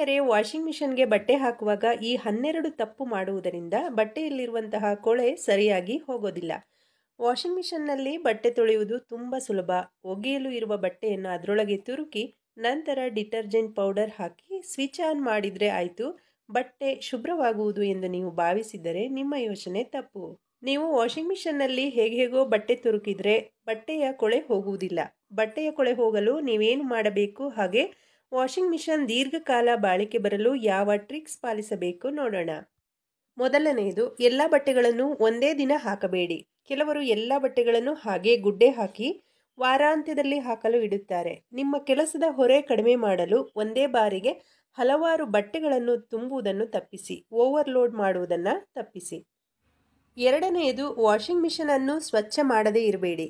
ಮಹಿಳೆಯರೇ ವಾಷಿಂಗ್ ಮಿಷನ್ಗೆ ಬಟ್ಟೆ ಹಾಕುವಾಗ ಈ ಹನ್ನೆರಡು ತಪ್ಪು ಮಾಡುವುದರಿಂದ ಬಟ್ಟೆಯಲ್ಲಿರುವಂತಹ ಕೊಳೆ ಸರಿಯಾಗಿ ಹೋಗೋದಿಲ್ಲ ವಾಷಿಂಗ್ ಮಿಷಿನ್ನಲ್ಲಿ ಬಟ್ಟೆ ತೊಳೆಯುವುದು ತುಂಬ ಸುಲಭ ಒಗೆಯಲು ಇರುವ ಬಟ್ಟೆಯನ್ನು ಅದರೊಳಗೆ ತುರುಕಿ ನಂತರ ಡಿಟರ್ಜೆಂಟ್ ಪೌಡರ್ ಹಾಕಿ ಸ್ವಿಚ್ ಆನ್ ಮಾಡಿದರೆ ಆಯಿತು ಬಟ್ಟೆ ಶುಭ್ರವಾಗುವುದು ಎಂದು ನೀವು ಭಾವಿಸಿದರೆ ನಿಮ್ಮ ಯೋಚನೆ ತಪ್ಪು ನೀವು ವಾಷಿಂಗ್ ಮಿಷನ್ನಲ್ಲಿ ಹೇಗೆ ಹೇಗೋ ಬಟ್ಟೆ ತುರುಕಿದರೆ ಬಟ್ಟೆಯ ಕೊಳೆ ಹೋಗುವುದಿಲ್ಲ ಬಟ್ಟೆಯ ಕೊಳೆ ಹೋಗಲು ನೀವೇನು ಮಾಡಬೇಕು ಹಾಗೆ ವಾಷಿಂಗ್ ಮಿಷನ್ ದೀರ್ಘಕಾಲ ಬಾಳಿಕೆ ಬರಲು ಯಾವ ಟ್ರಿಕ್ಸ್ ಪಾಲಿಸಬೇಕು ನೋಡೋಣ ಮೊದಲನೆಯದು ಎಲ್ಲ ಬಟ್ಟೆಗಳನ್ನು ಒಂದೇ ದಿನ ಹಾಕಬೇಡಿ ಕೆಲವರು ಎಲ್ಲ ಬಟ್ಟೆಗಳನ್ನು ಹಾಗೆ ಗುಡ್ಡೆ ಹಾಕಿ ವಾರಾಂತ್ಯದಲ್ಲಿ ಹಾಕಲು ಇಡುತ್ತಾರೆ ನಿಮ್ಮ ಕೆಲಸದ ಹೊರೆ ಕಡಿಮೆ ಮಾಡಲು ಒಂದೇ ಬಾರಿಗೆ ಹಲವಾರು ಬಟ್ಟೆಗಳನ್ನು ತುಂಬುವುದನ್ನು ತಪ್ಪಿಸಿ ಓವರ್ಲೋಡ್ ಮಾಡುವುದನ್ನು ತಪ್ಪಿಸಿ ಎರಡನೆಯದು ವಾಷಿಂಗ್ ಮಿಷನನ್ನು ಸ್ವಚ್ಛ ಮಾಡದೇ ಇರಬೇಡಿ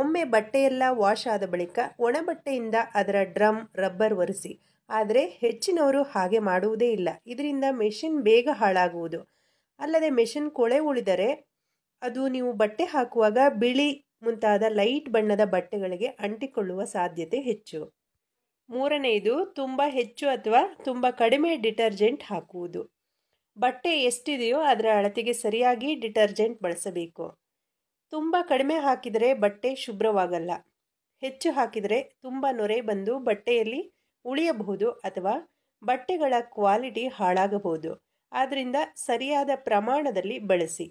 ಒಮ್ಮೆ ಬಟ್ಟೆಯೆಲ್ಲ ವಾಶ್ ಆದ ಬಳಿಕ ಒಣ ಬಟ್ಟೆಯಿಂದ ಅದರ ಡ್ರಮ್ ರಬ್ಬರ್ ಒರೆಸಿ ಆದರೆ ಹೆಚ್ಚಿನವರು ಹಾಗೆ ಮಾಡುವುದೇ ಇಲ್ಲ ಇದರಿಂದ ಮೆಷಿನ್ ಬೇಗ ಹಾಳಾಗುವುದು ಅಲ್ಲದೆ ಮೆಷಿನ್ ಕೊಳೆ ಉಳಿದರೆ ಅದು ನೀವು ಬಟ್ಟೆ ಹಾಕುವಾಗ ಬಿಳಿ ಮುಂತಾದ ಲೈಟ್ ಬಣ್ಣದ ಬಟ್ಟೆಗಳಿಗೆ ಅಂಟಿಕೊಳ್ಳುವ ಸಾಧ್ಯತೆ ಹೆಚ್ಚು ಮೂರನೆಯದು ತುಂಬ ಹೆಚ್ಚು ಅಥವಾ ತುಂಬ ಕಡಿಮೆ ಡಿಟರ್ಜೆಂಟ್ ಹಾಕುವುದು ಬಟ್ಟೆ ಎಷ್ಟಿದೆಯೋ ಅದರ ಅಳತೆಗೆ ಸರಿಯಾಗಿ ಡಿಟರ್ಜೆಂಟ್ ಬಳಸಬೇಕು ತುಂಬ ಕಡಿಮೆ ಹಾಕಿದರೆ ಬಟ್ಟೆ ಶುಭ್ರವಾಗಲ್ಲ ಹೆಚ್ಚು ಹಾಕಿದರೆ ತುಂಬ ನೊರೆ ಬಂದು ಬಟ್ಟೆಯಲ್ಲಿ ಉಳಿಯಬಹುದು ಅಥವಾ ಬಟ್ಟೆಗಳ ಕ್ವಾಲಿಟಿ ಹಾಳಾಗಬಹುದು ಆದ್ದರಿಂದ ಸರಿಯಾದ ಪ್ರಮಾಣದಲ್ಲಿ ಬಳಸಿ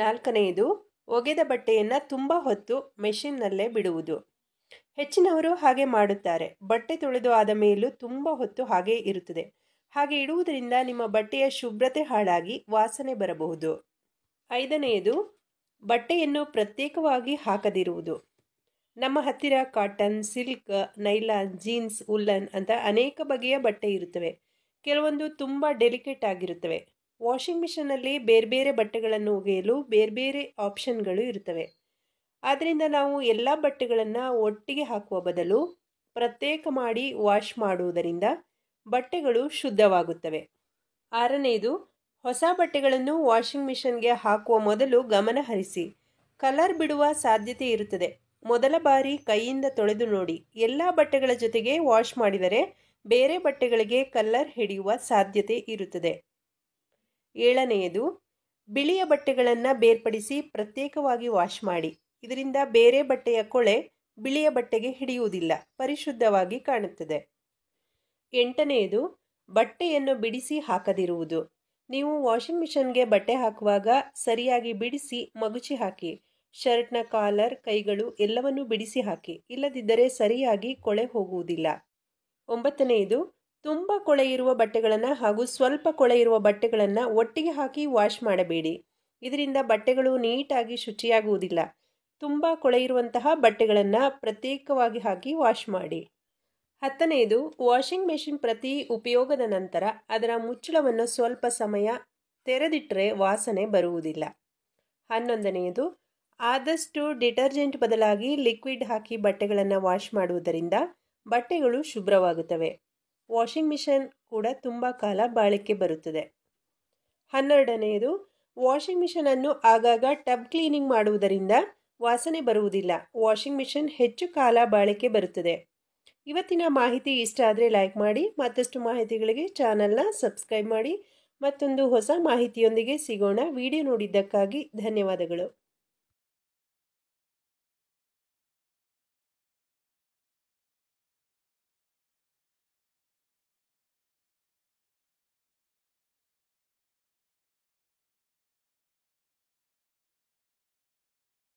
ನಾಲ್ಕನೆಯದು ಒಗೆದ ಬಟ್ಟೆಯನ್ನು ತುಂಬ ಹೊತ್ತು ಮೆಷಿನ್ನಲ್ಲೇ ಬಿಡುವುದು ಹೆಚ್ಚಿನವರು ಹಾಗೆ ಮಾಡುತ್ತಾರೆ ಬಟ್ಟೆ ತೊಳೆದು ಆದ ಮೇಲೂ ತುಂಬ ಹೊತ್ತು ಹಾಗೆ ಇರುತ್ತದೆ ಹಾಗೆ ಇಡುವುದರಿಂದ ನಿಮ್ಮ ಬಟ್ಟೆಯ ಶುಭ್ರತೆ ಹಾಳಾಗಿ ವಾಸನೆ ಬರಬಹುದು ಐದನೆಯದು ಬಟ್ಟೆಯನ್ನು ಪ್ರತ್ಯೇಕವಾಗಿ ಹಾಕದಿರುವುದು ನಮ್ಮ ಹತ್ತಿರ cotton silk nylon jeans woollen ಅಂತ ಅನೇಕ ಬಗೆಯ ಬಟ್ಟೆ ಇರುತ್ತವೆ ಕೆಲವೊಂದು ತುಂಬ ಡೆಲಿಕೇಟ್ ಆಗಿರುತ್ತವೆ ವಾಷಿಂಗ್ ಮಿಷನಲ್ಲಿ ಬೇರೆ ಬೇರೆ ಬಟ್ಟೆಗಳನ್ನು ಒಗೆಯಲು ಬೇರೆ ಬೇರೆ ಆಪ್ಷನ್ಗಳು ಇರುತ್ತವೆ ಆದ್ದರಿಂದ ನಾವು ಎಲ್ಲ ಬಟ್ಟೆಗಳನ್ನು ಒಟ್ಟಿಗೆ ಹಾಕುವ ಬದಲು ಪ್ರತ್ಯೇಕ ಮಾಡಿ ವಾಶ್ ಮಾಡುವುದರಿಂದ ಬಟ್ಟೆಗಳು ಶುದ್ಧವಾಗುತ್ತವೆ ಆರನೆಯದು ಹೊಸ ಬಟ್ಟೆಗಳನ್ನು ವಾಷಿಂಗ್ ಮಿಷಿನ್ಗೆ ಹಾಕುವ ಮೊದಲು ಗಮನಹರಿಸಿ ಕಲರ್ ಬಿಡುವ ಸಾಧ್ಯತೆ ಇರುತ್ತದೆ ಮೊದಲ ಬಾರಿ ಕೈಯಿಂದ ತೊಳೆದು ನೋಡಿ ಎಲ್ಲ ಬಟ್ಟೆಗಳ ಜೊತೆಗೆ ವಾಶ್ ಮಾಡಿದರೆ ಬೇರೆ ಬಟ್ಟೆಗಳಿಗೆ ಕಲ್ಲರ್ ಹಿಡಿಯುವ ಸಾಧ್ಯತೆ ಇರುತ್ತದೆ ಏಳನೆಯದು ಬಿಳಿಯ ಬಟ್ಟೆಗಳನ್ನು ಬೇರ್ಪಡಿಸಿ ಪ್ರತ್ಯೇಕವಾಗಿ ವಾಶ್ ಮಾಡಿ ಇದರಿಂದ ಬೇರೆ ಬಟ್ಟೆಯ ಕೊಳೆ ಬಿಳಿಯ ಬಟ್ಟೆಗೆ ಹಿಡಿಯುವುದಿಲ್ಲ ಪರಿಶುದ್ಧವಾಗಿ ಕಾಣುತ್ತದೆ ಎಂಟನೆಯದು ಬಟ್ಟೆಯನ್ನು ಬಿಡಿಸಿ ಹಾಕದಿರುವುದು ನೀವು ವಾಷಿಂಗ್ ಮಿಷಿನ್ಗೆ ಬಟ್ಟೆ ಹಾಕುವಾಗ ಸರಿಯಾಗಿ ಬಿಡಿಸಿ ಮಗುಚಿ ಹಾಕಿ ಶರ್ಟ್ನ ಕಾಲರ್ ಕೈಗಳು ಎಲ್ಲವನ್ನೂ ಬಿಡಿಸಿ ಹಾಕಿ ಇಲ್ಲದಿದ್ದರೆ ಸರಿಯಾಗಿ ಕೊಳೆ ಹೋಗುವುದಿಲ್ಲ ಒಂಬತ್ತನೆಯದು ತುಂಬ ಕೊಳೆ ಇರುವ ಬಟ್ಟೆಗಳನ್ನು ಹಾಗೂ ಸ್ವಲ್ಪ ಕೊಳೆ ಇರುವ ಬಟ್ಟೆಗಳನ್ನು ಒಟ್ಟಿಗೆ ಹಾಕಿ ವಾಶ್ ಮಾಡಬೇಡಿ ಇದರಿಂದ ಬಟ್ಟೆಗಳು ನೀಟಾಗಿ ಶುಚಿಯಾಗುವುದಿಲ್ಲ ತುಂಬ ಕೊಳೆ ಇರುವಂತಹ ಬಟ್ಟೆಗಳನ್ನು ಪ್ರತ್ಯೇಕವಾಗಿ ಹಾಕಿ ವಾಶ್ ಮಾಡಿ ಹತ್ತನೆಯದು ವಾಷಿಂಗ್ ಮೆಷಿನ್ ಪ್ರತಿ ಉಪಯೋಗದ ನಂತರ ಅದರ ಮುಚ್ಚಳವನ್ನು ಸ್ವಲ್ಪ ಸಮಯ ತೆರೆದಿಟ್ಟರೆ ವಾಸನೆ ಬರುವುದಿಲ್ಲ ಹನ್ನೊಂದನೆಯದು ಆದಷ್ಟು ಡಿಟರ್ಜೆಂಟ್ ಬದಲಾಗಿ ಲಿಕ್ವಿಡ್ ಹಾಕಿ ಬಟ್ಟೆಗಳನ್ನು ವಾಶ್ ಮಾಡುವುದರಿಂದ ಬಟ್ಟೆಗಳು ಶುಭ್ರವಾಗುತ್ತವೆ ವಾಷಿಂಗ್ ಮಿಷಿನ್ ಕೂಡ ತುಂಬ ಕಾಲ ಬಾಳಿಕೆ ಬರುತ್ತದೆ ಹನ್ನೆರಡನೆಯದು ವಾಷಿಂಗ್ ಮಿಷಿನನ್ನು ಆಗಾಗ ಟಬ್ ಕ್ಲೀನಿಂಗ್ ಮಾಡುವುದರಿಂದ ವಾಸನೆ ಬರುವುದಿಲ್ಲ ವಾಷಿಂಗ್ ಮಿಷನ್ ಹೆಚ್ಚು ಕಾಲ ಬಾಳಿಕೆ ಬರುತ್ತದೆ ಇವತ್ತಿನ ಮಾಹಿತಿ ಇಷ್ಟ ಆದರೆ ಲೈಕ್ ಮಾಡಿ ಮತ್ತಷ್ಟು ಮಾಹಿತಿಗಳಿಗೆ ಚಾನಲ್ನ ಸಬ್ಸ್ಕ್ರೈಬ್ ಮಾಡಿ ಮತ್ತೊಂದು ಹೊಸ ಮಾಹಿತಿಯೊಂದಿಗೆ ಸಿಗೋಣ ವಿಡಿಯೋ ನೋಡಿದ್ದಕ್ಕಾಗಿ ಧನ್ಯವಾದಗಳು